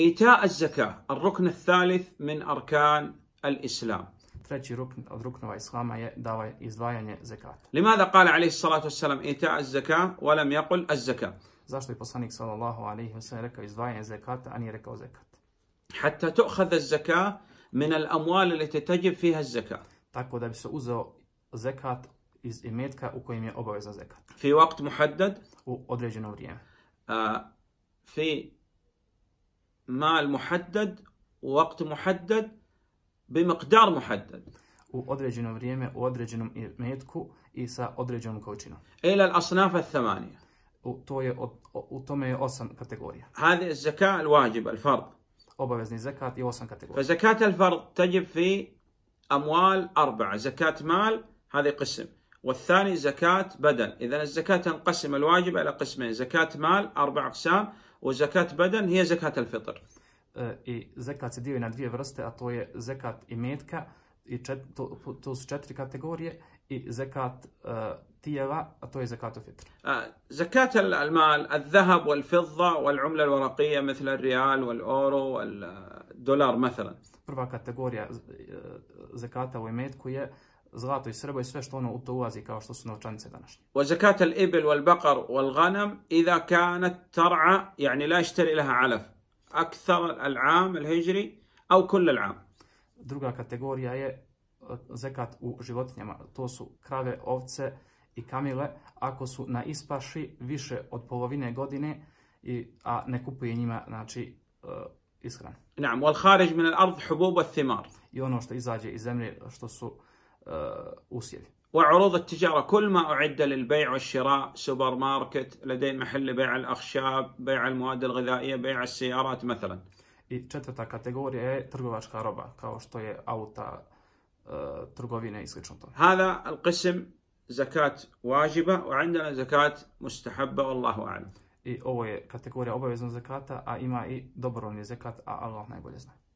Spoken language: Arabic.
ايتاء الزكاه الركن الثالث من اركان الاسلام لماذا قال عليه الصلاة والسلام إيتاء الزكاة ولم يقل الزكاة صلى الله عليه وسلم حتى تؤخذ الزكاة من الأموال التي تجب فيها الزكاة في وقت محدد آه، في مال محدد ووقت محدد بمقدار محدد u određeno vrijeme u određenom metku i sa određenom količinom. Ila al-asnaf al-thamanija. U, to je, u tome je osam kategorija. Hada je zaka al-wajib, al-fard. Obavezni zakat i osam kategorija. Fa zakat al-fard tajib fi amwal arba'a. Zakat mal, hada je qism. والثاني زكاة بدل إذا الزكاة تنقسم الواجب على قسمين زكاة مال أربع أقسام وزكاة بدن هي زكاة الفطر. اي زكاة ديوينا دي فرستي اطوية زكاة إميتكا اي توس شاتري كاتيغورية اي زكاة تيلا اطوية زكاة الفطر. زكاة المال الذهب والفضة والعملة الورقية مثل الريال والاورو والدولار مثلا. بربا كاتيغورية زكاة ويميتكو zlato i srebro i sve što ono u to ulazi kao što su novčanice današnje. Wa zakat al-ibl wal baqar wal ghanam idha kanat tar'a yani la yashtari laha 'alaf akthar al-'am al-hijri aw kull al-'am. Druga kategorija je eh, zekat u životinjama. To su krave, ovce i kamile. Ako su na ispaši više od polovine godine, i, a ne kupuje njima znači, uh, eh, ishran. Naam, wal kharij min al-ard hubub wa thimar. I ono što izađe iz zemlje, što su uh, آه، وصل وعروض التجارة كل ما أعد للبيع والشراء سوبر ماركت لديه محل بيع الأخشاب بيع المواد الغذائية بيع السيارات مثلا I četvrta kategorija je trgovačka roba, kao što je auta, آه، trgovine i to. هذا القسم زكاة واجبة وعندنا زكاة مستحبة والله أعلم. I ovo je kategorija zakata, a ima i zakat, a Allah najbolje zna.